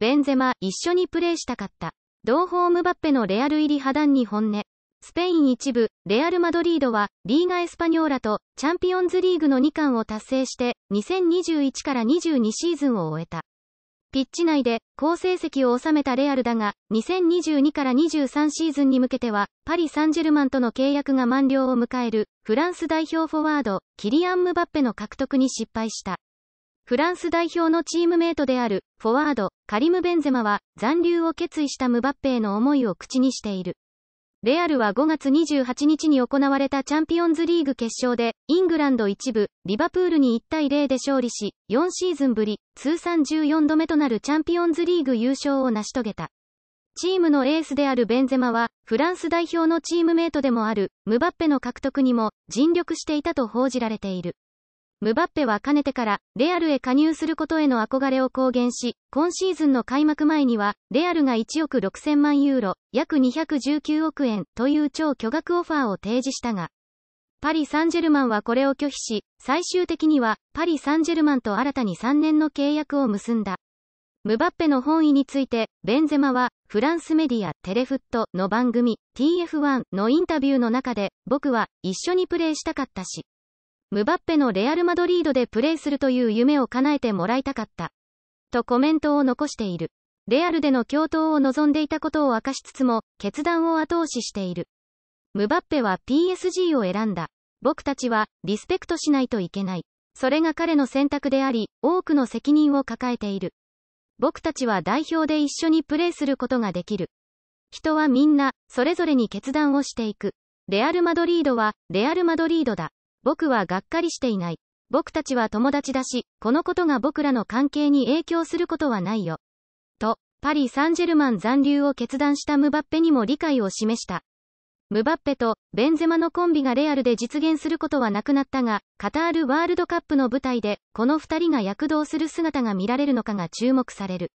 ベンゼマ、一緒にプレーしたかった。同胞ムバッペのレアル入り破談に本音。スペイン一部、レアル・マドリードは、リーガ・エスパニョーラと、チャンピオンズリーグの2冠を達成して、2021から22シーズンを終えた。ピッチ内で、好成績を収めたレアルだが、2022から23シーズンに向けては、パリ・サンジェルマンとの契約が満了を迎える、フランス代表フォワード、キリアン・ムバッペの獲得に失敗した。フランス代表のチームメイトである、フォワード、カリム・ベンゼマは、残留を決意したムバッペへの思いを口にしている。レアルは5月28日に行われたチャンピオンズリーグ決勝で、イングランド一部、リバプールに1対0で勝利し、4シーズンぶり、通算14度目となるチャンピオンズリーグ優勝を成し遂げた。チームのエースであるベンゼマは、フランス代表のチームメイトでもある、ムバッペの獲得にも、尽力していたと報じられている。ムバッペはかねてからレアルへ加入することへの憧れを公言し、今シーズンの開幕前には、レアルが1億6000万ユーロ、約219億円という超巨額オファーを提示したが、パリ・サンジェルマンはこれを拒否し、最終的にはパリ・サンジェルマンと新たに3年の契約を結んだ。ムバッペの本意について、ベンゼマは、フランスメディア、テレフットの番組、TF1 のインタビューの中で、僕は、一緒にプレーしたかったし、ムバッペのレアル・マドリードでプレーするという夢を叶えてもらいたかった。とコメントを残している。レアルでの共闘を望んでいたことを明かしつつも、決断を後押ししている。ムバッペは PSG を選んだ。僕たちは、リスペクトしないといけない。それが彼の選択であり、多くの責任を抱えている。僕たちは代表で一緒にプレーすることができる。人はみんな、それぞれに決断をしていく。レアル・マドリードは、レアル・マドリードだ。僕はがっかりしていない。僕たちは友達だし、このことが僕らの関係に影響することはないよ。と、パリ・サンジェルマン残留を決断したムバッペにも理解を示した。ムバッペとベンゼマのコンビがレアルで実現することはなくなったが、カタールワールドカップの舞台で、この二人が躍動する姿が見られるのかが注目される。